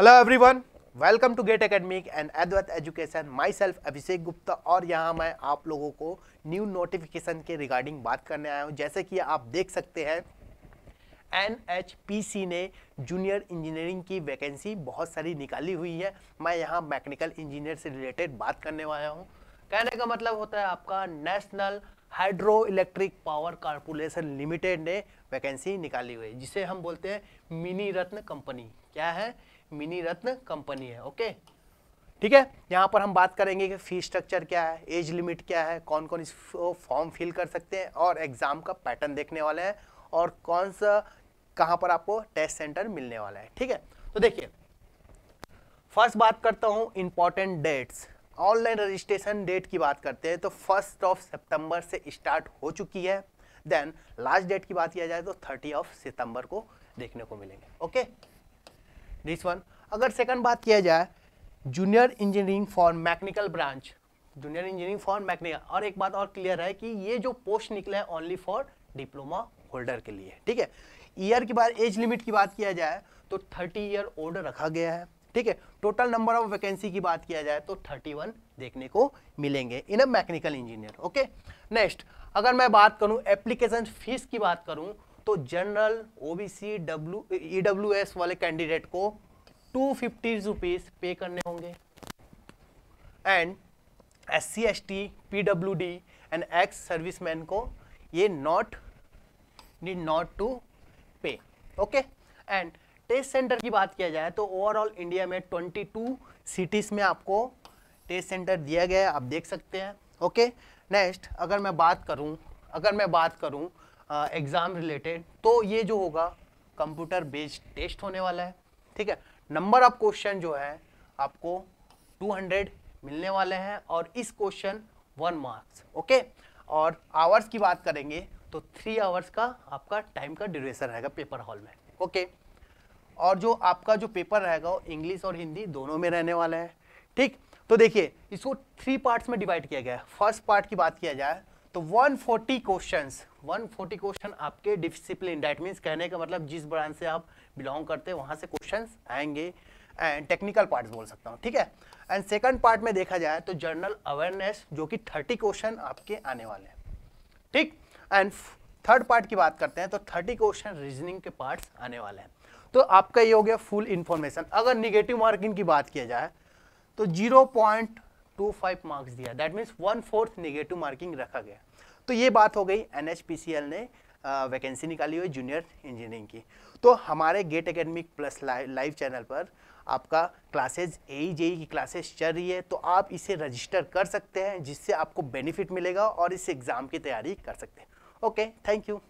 Hello everyone welcome to Gate Academic and एडवत education my self Abhishek Gupta और यहाँ मैं आप लोगों को न्यू नोटिफिकेशन के रिगार्डिंग बात करने आया हूँ जैसे कि आप देख सकते हैं एन ने जूनियर इंजीनियरिंग की वैकेंसी बहुत सारी निकाली हुई है मैं यहाँ मैकेनिकल इंजीनियर से रिलेटेड बात करने वाला हूँ कहने का मतलब होता है आपका National Hydroelectric Power Corporation Limited ने वैकेंसी निकाली हुई है जिसे हम बोलते हैं मिनी रत्न कंपनी क्या है मिनी रत्न कंपनी है ओके ठीक है यहाँ पर हम बात करेंगे कि फी स्ट्रक्चर क्या है एज लिमिट क्या है कौन कौन इस फॉर्म फिल कर सकते हैं और एग्ज़ाम का पैटर्न देखने वाले हैं और कौन सा कहाँ पर आपको टेस्ट सेंटर मिलने वाला है ठीक है तो देखिए फर्स्ट बात करता हूँ important dates online registration date की बात करते हैं तो फर्स्ट ऑफ सितंबर से स्टार्ट हो चुकी है देन लास्ट डेट की बात किया जाए तो थर्टी ऑफ सितंबर को देखने को मिलेंगे ओके दिस वन अगर सेकंड बात किया जाए junior engineering for mechanical branch junior engineering for mechanical और एक बात और क्लियर है कि ये जो पोस्ट निकला है ओनली फॉर डिप्लोमा होल्डर के लिए ठीक है ईयर की बात एज लिमिट की बात किया जाए तो थर्टी ईयर ओल्ड रखा गया है ठीक है टोटल नंबर ऑफ वैकेंसी की बात किया जाए तो 31 देखने को मिलेंगे in a mechanical engineer okay next अगर मैं बात करूं एप्लीकेशन फीस की बात करूं तो जनरल ओबीसी डब्ल्यू ईडब्ल्यूएस वाले कैंडिडेट को टू फिफ्टी रुपीज पे करने होंगे and S C S T P W D and ex man को ये not need not to pay okay and test centre की बात किया जाए तो ओवरऑल इंडिया में 22 सिटीज़ में आपको टेस्ट सेंटर दिया गया है आप देख सकते हैं ओके नेक्स्ट अगर मैं बात करूं अगर मैं बात करूं एग्ज़ाम रिलेटेड तो ये जो होगा कंप्यूटर बेस्ड टेस्ट होने वाला है ठीक है नंबर ऑफ क्वेश्चन जो है आपको 200 मिलने वाले हैं और इस क्वेश्चन वन मार्क्स ओके और आवर्स की बात करेंगे तो थ्री आवर्स का आपका टाइम का ड्यूरेशन रहेगा पेपर हॉल में ओके और जो आपका जो पेपर रहेगा वो इंग्लिश और हिंदी दोनों में रहने वाला है ठीक तो देखिए इसको थ्री पार्ट्स में डिवाइड किया गया है फर्स्ट पार्ट की बात किया जाए तो 140 क्वेश्चंस वन क्वेश्चन आपके डिसिप्लिन डैट मीन्स कहने का मतलब जिस ब्रांच से आप बिलोंग करते हैं वहाँ से क्वेश्चन आएंगे एंड टेक्निकल पार्ट्स बोल सकता हूँ ठीक है एंड सेकंड पार्ट में देखा जाए तो जनरल अवेयरनेस जो कि 30 क्वेश्चन आपके आने वाले हैं ठीक एंड थर्ड पार्ट की बात करते हैं तो थर्टी क्वेश्चन रीजनिंग के पार्ट्स आने वाले हैं तो आपका ये हो गया फुल इन्फॉर्मेशन अगर निगेटिव मार्किंग की बात किया जाए तो zero point two five marks दिया that means one fourth negative marking रखा गया तो ये बात हो गई एन ने वैकेंसी निकाली हुई जूनियर इंजीनियरिंग की तो हमारे Gate Academic plus live channel पर आपका क्लासेज ए जेई की क्लासेस चल रही है तो आप इसे रजिस्टर कर सकते हैं जिससे आपको बेनिफिट मिलेगा और इस एग्ज़ाम की तैयारी कर सकते हैं Okay, thank you.